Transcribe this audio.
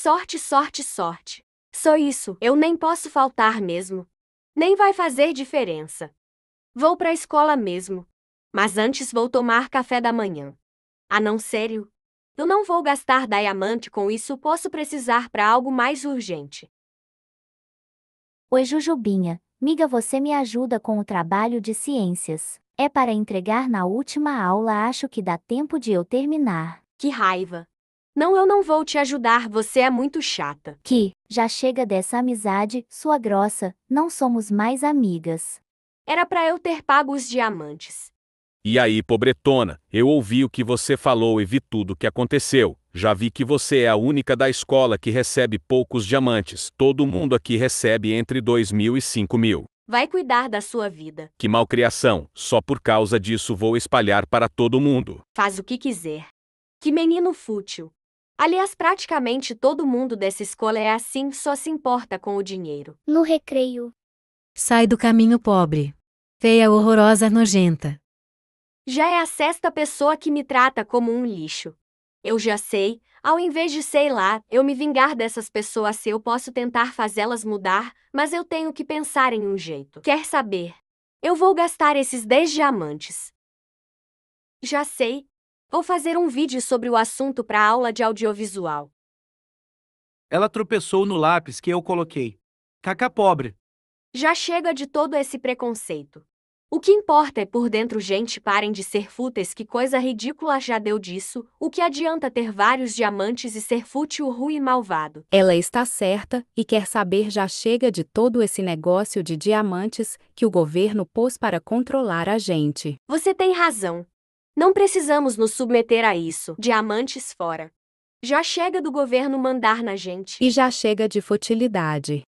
Sorte, sorte, sorte. Só isso, eu nem posso faltar mesmo. Nem vai fazer diferença. Vou pra escola mesmo. Mas antes vou tomar café da manhã. Ah, não, sério? Eu não vou gastar diamante com isso, posso precisar para algo mais urgente. Oi, Jujubinha. Miga, você me ajuda com o trabalho de ciências. É para entregar na última aula, acho que dá tempo de eu terminar. Que raiva! Não, eu não vou te ajudar, você é muito chata. Que, já chega dessa amizade, sua grossa, não somos mais amigas. Era para eu ter pago os diamantes. E aí, pobretona, eu ouvi o que você falou e vi tudo o que aconteceu. Já vi que você é a única da escola que recebe poucos diamantes. Todo mundo aqui recebe entre 2 mil e 5 mil. Vai cuidar da sua vida. Que malcriação. Só por causa disso vou espalhar para todo mundo. Faz o que quiser. Que menino fútil. Aliás, praticamente todo mundo dessa escola é assim, só se importa com o dinheiro. No recreio. Sai do caminho pobre. Feia, horrorosa, nojenta. Já é a sexta pessoa que me trata como um lixo. Eu já sei, ao invés de sei lá, eu me vingar dessas pessoas se eu posso tentar fazê-las mudar, mas eu tenho que pensar em um jeito. Quer saber? Eu vou gastar esses 10 diamantes. Já sei, Vou fazer um vídeo sobre o assunto para aula de audiovisual. Ela tropeçou no lápis que eu coloquei. Caca pobre. Já chega de todo esse preconceito. O que importa é por dentro, gente, parem de ser fúteis, que coisa ridícula já deu disso. O que adianta ter vários diamantes e ser fútil, ruim e malvado? Ela está certa e quer saber já chega de todo esse negócio de diamantes que o governo pôs para controlar a gente. Você tem razão. Não precisamos nos submeter a isso. Diamantes fora. Já chega do governo mandar na gente. E já chega de futilidade.